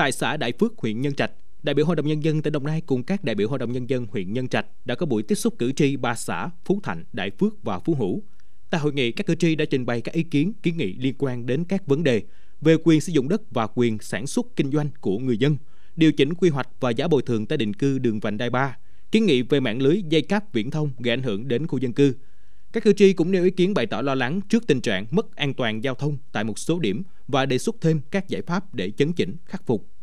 Tại xã Đại Phước, huyện Nhân Trạch, đại biểu Hội đồng Nhân dân tỉnh Đồng Nai cùng các đại biểu Hội đồng Nhân dân huyện Nhân Trạch đã có buổi tiếp xúc cử tri ba xã Phú Thạnh, Đại Phước và Phú Hữu. Tại hội nghị, các cử tri đã trình bày các ý kiến, kiến nghị liên quan đến các vấn đề về quyền sử dụng đất và quyền sản xuất kinh doanh của người dân, điều chỉnh quy hoạch và giá bồi thường tái định cư đường vành đai 3, kiến nghị về mạng lưới dây cáp viễn thông gây ảnh hưởng đến khu dân cư. Các cử tri cũng nêu ý kiến bày tỏ lo lắng trước tình trạng mất an toàn giao thông tại một số điểm và đề xuất thêm các giải pháp để chấn chỉnh khắc phục.